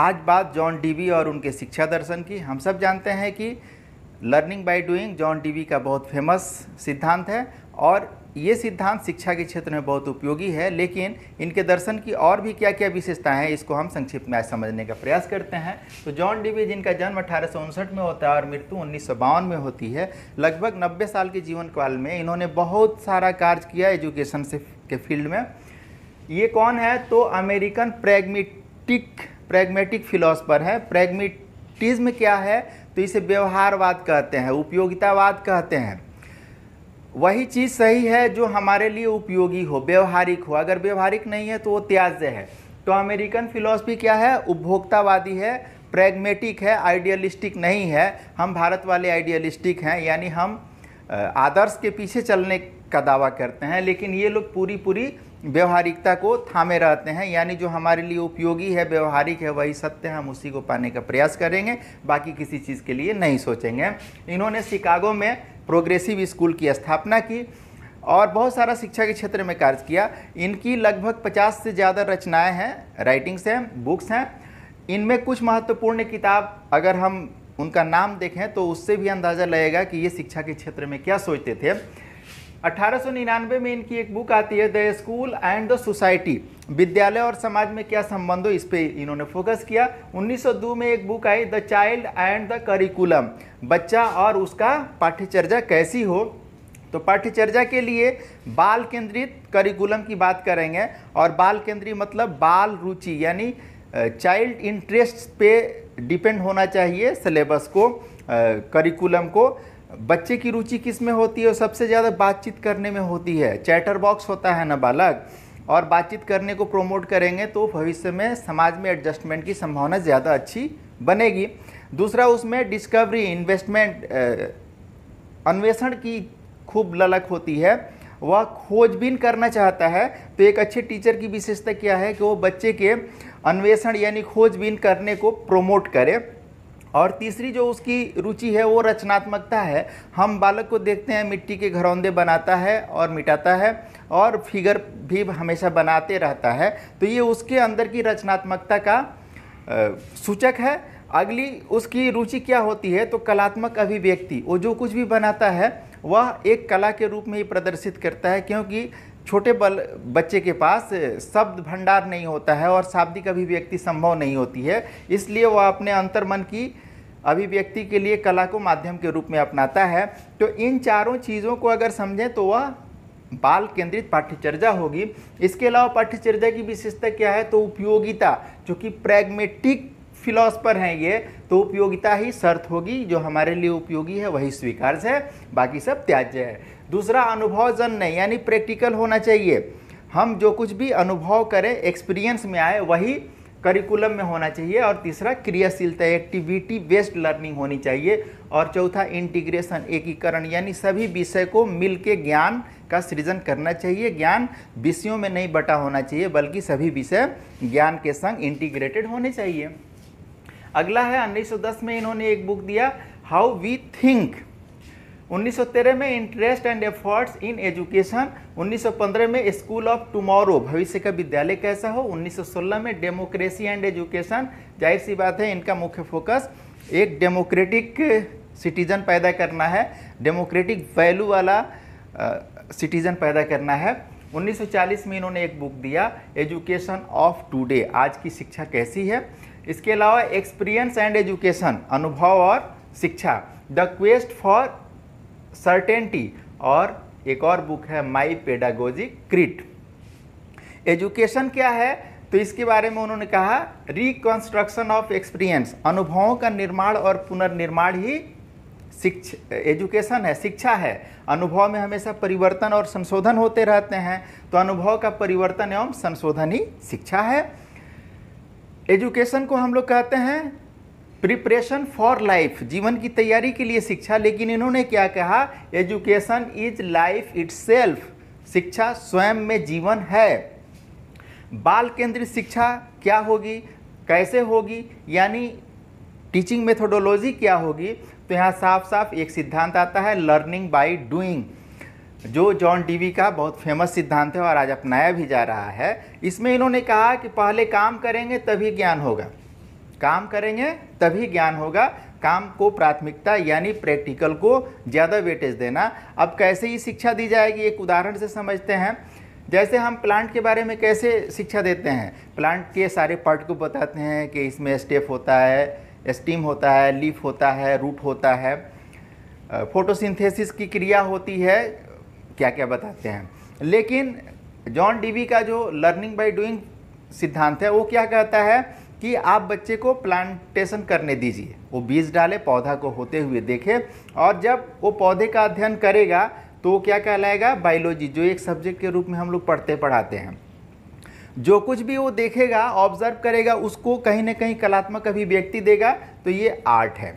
आज बात John Dewey और उनके शिक्षा दर्शन की हम सब जानते हैं कि learning by doing John Dewey का बहुत फेमस सिद्धांत है और ये सिद्धांत शिक्षा के क्षेत्र में बहुत उपयोगी है लेकिन इनके दर्शन की और भी क्या क्या विशेषताएं हैं इसको हम संक्षिप्त में आज समझने का प्रयास करते हैं तो जॉन डीवी जिनका जन्म अठारह में होता है और मृत्यु उन्नीस में होती है लगभग 90 साल के जीवन काल में इन्होंने बहुत सारा कार्य किया एजुकेशन से के फील्ड में ये कौन है तो अमेरिकन प्रेगमेटिक प्रेगमेटिक फिलोसफर हैं प्रैग्मेटिज्म क्या है तो इसे व्यवहारवाद कहते हैं उपयोगितावाद कहते हैं वही चीज़ सही है जो हमारे लिए उपयोगी हो व्यवहारिक हो अगर व्यवहारिक नहीं है तो वो त्याज्य है तो अमेरिकन फिलोसफी क्या है उपभोक्तावादी है प्रेगमेटिक है आइडियलिस्टिक नहीं है हम भारत वाले आइडियलिस्टिक हैं यानी हम आदर्श के पीछे चलने का दावा करते हैं लेकिन ये लोग पूरी पूरी व्यवहारिकता को थामे रहते हैं यानी जो हमारे लिए उपयोगी है व्यवहारिक है वही सत्य हम उसी को पाने का प्रयास करेंगे बाकी किसी चीज़ के लिए नहीं सोचेंगे इन्होंने शिकागो में प्रोग्रेसिव स्कूल की स्थापना की और बहुत सारा शिक्षा के क्षेत्र में कार्य किया इनकी लगभग 50 से ज़्यादा रचनाएं हैं राइटिंग्स हैं बुक्स हैं इनमें कुछ महत्वपूर्ण किताब अगर हम उनका नाम देखें तो उससे भी अंदाज़ा लगेगा कि ये शिक्षा के क्षेत्र में क्या सोचते थे 1899 में इनकी एक बुक आती है the school and the society विद्यालय और समाज में क्या संबंध हो इस पर इन्होंने फोकस किया 1902 में एक बुक आई the child and the curriculum बच्चा और उसका पाठ्यचर्या कैसी हो तो पाठ्यचर्या के लिए बाल केंद्रित करिकुलम की बात करेंगे और बाल केंद्रित मतलब बाल रुचि यानी चाइल्ड इंटरेस्ट पे डिपेंड होना चाहिए सिलेबस को करिकुलम को बच्चे की रुचि किस में होती है और सबसे ज़्यादा बातचीत करने में होती है चैटर बॉक्स होता है बालक और बातचीत करने को प्रोमोट करेंगे तो भविष्य में समाज में एडजस्टमेंट की संभावना ज़्यादा अच्छी बनेगी दूसरा उसमें डिस्कवरी इन्वेस्टमेंट अन्वेषण की खूब ललक होती है वह खोजबीन करना चाहता है तो एक अच्छे टीचर की विशेषता क्या है कि वो बच्चे के अन्वेषण यानी खोजबीन करने को प्रोमोट करे और तीसरी जो उसकी रुचि है वो रचनात्मकता है हम बालक को देखते हैं मिट्टी के घरौंदे बनाता है और मिटाता है और फिगर भी हमेशा बनाते रहता है तो ये उसके अंदर की रचनात्मकता का सूचक है अगली उसकी रुचि क्या होती है तो कलात्मक अभिव्यक्ति वो जो कुछ भी बनाता है वह एक कला के रूप में ही प्रदर्शित करता है क्योंकि छोटे बल बच्चे के पास शब्द भंडार नहीं होता है और शाब्दिक अभिव्यक्ति संभव नहीं होती है इसलिए वह अपने अंतर्मन की अभिव्यक्ति के लिए कला को माध्यम के रूप में अपनाता है तो इन चारों चीज़ों को अगर समझें तो वह बाल केंद्रित पाठ्यचर्या होगी इसके अलावा पाठ्यचर्या की विशेषता क्या है तो उपयोगिता जो कि प्रैग्मेटिक फिलोसफर हैं ये तो उपयोगिता ही शर्त होगी जो हमारे लिए उपयोगी है वही स्वीकार्य है बाकी सब त्याज्य है दूसरा अनुभव जन यानी प्रैक्टिकल होना चाहिए हम जो कुछ भी अनुभव करें एक्सपीरियंस में आए वही करिकुलम में होना चाहिए और तीसरा क्रियाशीलता एक्टिविटी बेस्ड लर्निंग होनी चाहिए और चौथा इंटीग्रेशन एकीकरण यानी सभी विषय को मिल के ज्ञान का सृजन करना चाहिए ज्ञान विषयों में नहीं बटा होना चाहिए बल्कि सभी विषय ज्ञान के संग इंटीग्रेटेड होने चाहिए अगला है उन्नीस में इन्होंने एक बुक दिया हाउ वी थिंक 1913 में interest and efforts in education 1915 में स्कूल ऑफ टुमारो भविष्य का विद्यालय कैसा हो 1916 में डेमोक्रेसी एंड एजुकेशन जाहिर सी बात है इनका मुख्य फोकस एक डेमोक्रेटिक सिटीजन पैदा करना है डेमोक्रेटिक वैल्यू वाला सिटीजन पैदा करना है 1940 में इन्होंने एक बुक दिया एजुकेशन ऑफ टूडे आज की शिक्षा कैसी है इसके अलावा एक्सपीरियंस एंड एजुकेशन अनुभव और शिक्षा द क्वेस्ट फॉर सर्टेनिटी और एक और बुक है माई पेडागोजी क्रिट एजुकेशन क्या है तो इसके बारे में उन्होंने कहा रिकंस्ट्रक्शन ऑफ एक्सपीरियंस अनुभवों का निर्माण और पुनर्निर्माण ही शिक्षा एजुकेशन है शिक्षा है अनुभव में हमेशा परिवर्तन और संशोधन होते रहते हैं तो अनुभव का परिवर्तन एवं संशोधन ही शिक्षा है एजुकेशन को हम लोग कहते हैं प्रिपरेशन फॉर लाइफ जीवन की तैयारी के लिए शिक्षा लेकिन इन्होंने क्या कहा एजुकेशन इज लाइफ इट्सेल्फ शिक्षा स्वयं में जीवन है बाल केंद्रित शिक्षा क्या होगी कैसे होगी यानी टीचिंग मेथोडोलॉजी क्या होगी तो यहाँ साफ साफ एक सिद्धांत आता है लर्निंग बाय डूइंग जो जॉन डीवी का बहुत फेमस सिद्धांत है और आज अपनाया भी जा रहा है इसमें इन्होंने कहा कि पहले काम करेंगे तभी ज्ञान होगा काम करेंगे तभी ज्ञान होगा काम को प्राथमिकता यानी प्रैक्टिकल को ज़्यादा वेटेज देना अब कैसे ही शिक्षा दी जाएगी एक उदाहरण से समझते हैं जैसे हम प्लांट के बारे में कैसे शिक्षा देते हैं प्लांट के सारे पार्ट को बताते हैं कि इसमें स्टेप होता है स्टीम होता है लीफ होता है रूट होता है फोटोसिंथेसिस की क्रिया होती है क्या क्या बताते हैं लेकिन जॉन डीवी का जो लर्निंग बाय डूइंग सिद्धांत है वो क्या कहता है कि आप बच्चे को प्लांटेशन करने दीजिए वो बीज डाले पौधा को होते हुए देखे और जब वो पौधे का अध्ययन करेगा तो क्या कहलाएगा बायोलॉजी जो एक सब्जेक्ट के रूप में हम लोग पढ़ते पढ़ाते हैं जो कुछ भी वो देखेगा ऑब्जर्व करेगा उसको कहीं ना कहीं कलात्मक अभिव्यक्ति देगा तो ये आर्ट है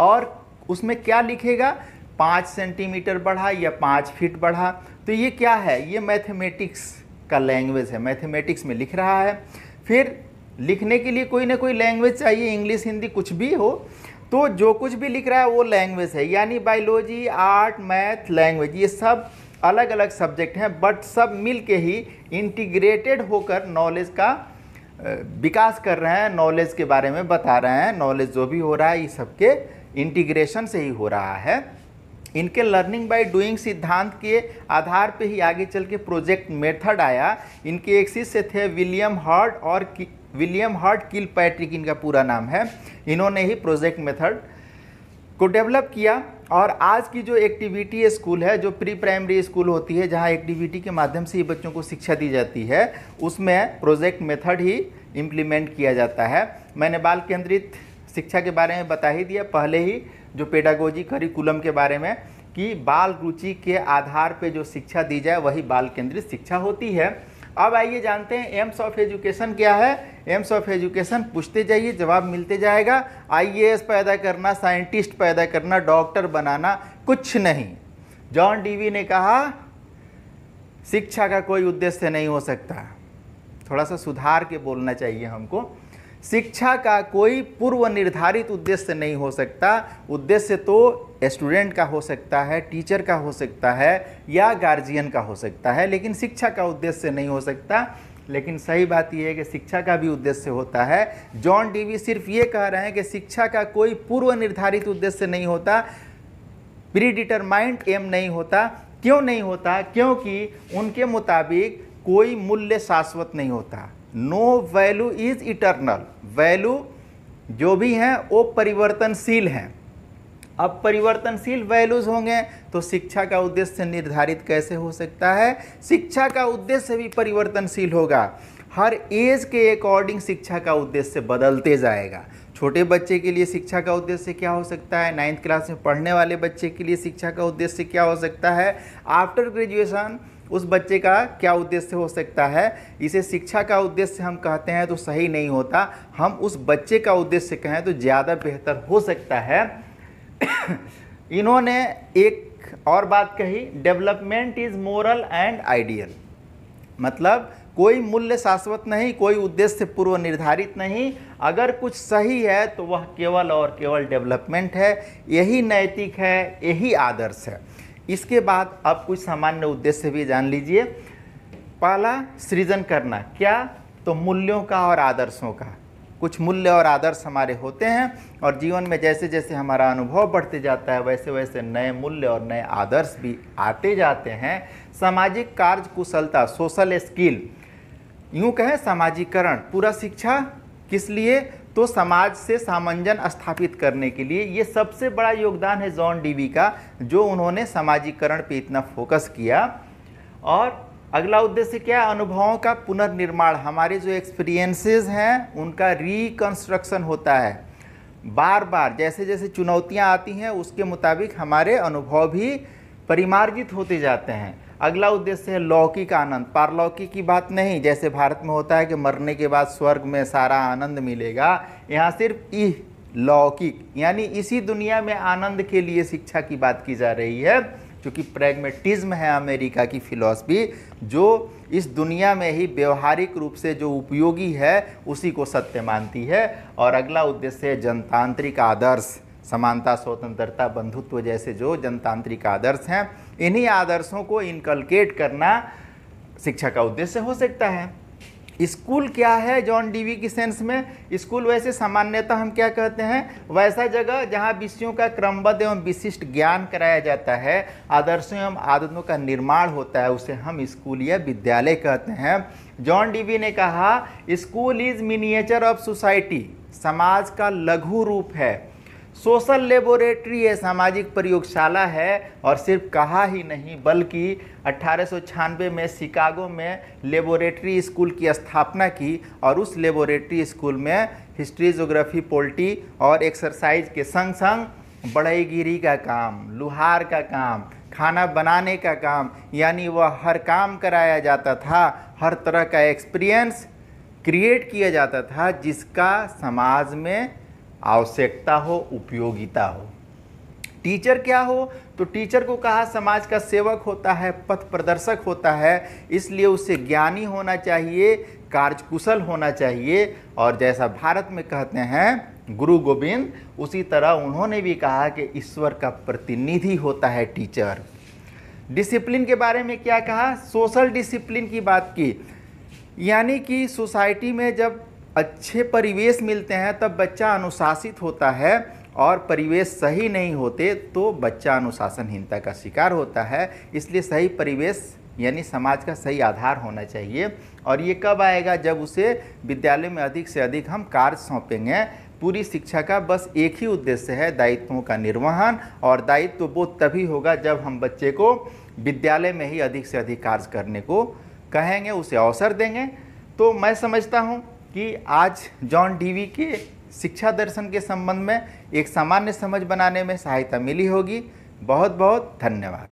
और उसमें क्या लिखेगा पाँच सेंटीमीटर बढ़ा या पाँच फीट बढ़ा तो ये क्या है ये मैथमेटिक्स का लैंग्वेज है मैथमेटिक्स में लिख रहा है फिर लिखने के लिए कोई ना कोई लैंग्वेज चाहिए इंग्लिश हिंदी कुछ भी हो तो जो कुछ भी लिख रहा है वो लैंग्वेज है यानी बायोलॉजी आर्ट मैथ लैंग्वेज ये सब अलग अलग सब्जेक्ट हैं बट सब मिल के ही इंटीग्रेटेड होकर नॉलेज का विकास कर रहे हैं नॉलेज के बारे में बता रहे हैं नॉलेज जो भी हो रहा है ये सबके इंटीग्रेशन से ही हो रहा है इनके लर्निंग बाय डूइंग सिद्धांत के आधार पे ही आगे चल के प्रोजेक्ट मेथड आया इनके एक शिष्य थे विलियम हर्ड और विलियम हार्ट किल पैट्रिक इनका पूरा नाम है इन्होंने ही प्रोजेक्ट मेथड को डेवलप किया और आज की जो एक्टिविटी स्कूल है जो प्री प्राइमरी स्कूल होती है जहाँ एक्टिविटी के माध्यम से ही बच्चों को शिक्षा दी जाती है उसमें प्रोजेक्ट मेथड ही इम्प्लीमेंट किया जाता है मैंने बाल केंद्रित शिक्षा के बारे में बता ही दिया पहले ही जो पेडागोजी करिकुलम के बारे में कि बाल रुचि के आधार पर जो शिक्षा दी जाए वही बाल केंद्रित शिक्षा होती है अब आइए जानते हैं एम्स ऑफ एजुकेशन क्या है एम्स ऑफ एजुकेशन पूछते जाइए जवाब मिलते जाएगा आईएएस पैदा करना साइंटिस्ट पैदा करना डॉक्टर बनाना कुछ नहीं जॉन डीवी ने कहा शिक्षा का कोई उद्देश्य नहीं हो सकता थोड़ा सा सुधार के बोलना चाहिए हमको शिक्षा का कोई पूर्व निर्धारित उद्देश्य नहीं हो सकता उद्देश्य तो स्टूडेंट का हो सकता है टीचर का हो सकता है या गार्जियन का हो सकता है लेकिन शिक्षा का उद्देश्य नहीं हो सकता लेकिन सही बात यह है कि शिक्षा का भी उद्देश्य होता है जॉन डीवी सिर्फ ये कह रहे हैं कि शिक्षा का कोई पूर्व निर्धारित उद्देश्य नहीं होता प्री डिटरमाइंड एम नहीं होता क्यों नहीं होता क्योंकि उनके मुताबिक कोई मूल्य शाश्वत नहीं होता no value is eternal value जो भी हैं वो परिवर्तनशील हैं अब परिवर्तनशील वैल्यूज होंगे तो शिक्षा का उद्देश्य निर्धारित कैसे हो सकता है शिक्षा का उद्देश्य भी परिवर्तनशील होगा हर एज के अकॉर्डिंग शिक्षा का उद्देश्य बदलते जाएगा छोटे बच्चे के लिए शिक्षा का उद्देश्य क्या हो सकता है नाइन्थ क्लास में पढ़ने वाले बच्चे के लिए शिक्षा का उद्देश्य क्या हो सकता है आफ्टर ग्रेजुएशन उस बच्चे का क्या उद्देश्य हो सकता है इसे शिक्षा का उद्देश्य हम कहते हैं तो सही नहीं होता हम उस बच्चे का उद्देश्य कहें तो ज़्यादा बेहतर हो सकता है इन्होंने एक और बात कही development is moral and ideal मतलब कोई मूल्य शाश्वत नहीं कोई उद्देश्य पूर्व निर्धारित नहीं अगर कुछ सही है तो वह केवल और केवल डेवलपमेंट है यही नैतिक है यही आदर्श है इसके बाद आप कुछ सामान्य उद्देश्य भी जान लीजिए पहला सृजन करना क्या तो मूल्यों का और आदर्शों का कुछ मूल्य और आदर्श हमारे होते हैं और जीवन में जैसे जैसे हमारा अनुभव बढ़ते जाता है वैसे वैसे नए मूल्य और नए आदर्श भी आते जाते हैं सामाजिक कार्य कुशलता सोशल स्किल यूँ कहें सामाजिकरण पूरा शिक्षा किस लिए तो समाज से सामंजन स्थापित करने के लिए ये सबसे बड़ा योगदान है जॉन डीवी का जो उन्होंने सामाजिकरण पे इतना फोकस किया और अगला उद्देश्य क्या है अनुभवों का पुनर्निर्माण हमारे जो एक्सपीरियंसेस हैं उनका रिकन्स्ट्रक्शन होता है बार बार जैसे जैसे चुनौतियाँ आती हैं उसके मुताबिक हमारे अनुभव भी परिमार्जित होते जाते हैं अगला उद्देश्य है लौकिक आनंद पारलौकिक की बात नहीं जैसे भारत में होता है कि मरने के बाद स्वर्ग में सारा आनंद मिलेगा यहाँ सिर्फ इह लौकिक यानी इसी दुनिया में आनंद के लिए शिक्षा की बात की जा रही है क्योंकि प्रेगमेटिज्म है अमेरिका की फिलॉसफी जो इस दुनिया में ही व्यवहारिक रूप से जो उपयोगी है उसी को सत्य मानती है और अगला उद्देश्य है जनतांत्रिक आदर्श समानता स्वतंत्रता बंधुत्व जैसे जो जनतांत्रिक आदर्श हैं इन्हीं आदर्शों को इनकलकेट करना शिक्षा का उद्देश्य हो सकता है स्कूल क्या है जॉन डीवी की सेंस में स्कूल वैसे सामान्यतः हम क्या कहते हैं वैसा जगह जहाँ विषयों का क्रमबद्ध एवं विशिष्ट ज्ञान कराया जाता है आदर्शों एवं आदतों का निर्माण होता है उसे हम स्कूल या विद्यालय कहते हैं जॉन डीवी ने कहा school is miniature of society समाज का लघु रूप है सोशल लेबोरेटरी है सामाजिक प्रयोगशाला है और सिर्फ कहा ही नहीं बल्कि अट्ठारह में शिकागो में लेबोरेटरी स्कूल की स्थापना की और उस लेबोरेटरी स्कूल में हिस्ट्री जोग्राफी पोल्ट्री और एक्सरसाइज के संग संग बढ़ईगिरी का काम लुहार का काम खाना बनाने का काम यानी वह हर काम कराया जाता था हर तरह का एक्सपीरियंस क्रिएट किया जाता था जिसका समाज में आवश्यकता हो उपयोगिता हो टीचर क्या हो तो टीचर को कहा समाज का सेवक होता है पथ प्रदर्शक होता है इसलिए उसे ज्ञानी होना चाहिए कार्यकुशल होना चाहिए और जैसा भारत में कहते हैं गुरु गोविंद उसी तरह उन्होंने भी कहा कि ईश्वर का प्रतिनिधि होता है टीचर डिसिप्लिन के बारे में क्या कहा सोशल डिसिप्लिन की बात की यानी कि सोसाइटी में जब अच्छे परिवेश मिलते हैं तब बच्चा अनुशासित होता है और परिवेश सही नहीं होते तो बच्चा अनुशासनहीनता का शिकार होता है इसलिए सही परिवेश यानी समाज का सही आधार होना चाहिए और ये कब आएगा जब उसे विद्यालय में अधिक से अधिक हम कार्य सौंपेंगे पूरी शिक्षा का बस एक ही उद्देश्य है दायित्वों का निर्वहन और दायित्व बोध तभी होगा जब हम बच्चे को विद्यालय में ही अधिक से अधिक कार्य करने को कहेंगे उसे अवसर देंगे तो मैं समझता हूँ कि आज जॉन डीवी के शिक्षा दर्शन के संबंध में एक सामान्य समझ बनाने में सहायता मिली होगी बहुत बहुत धन्यवाद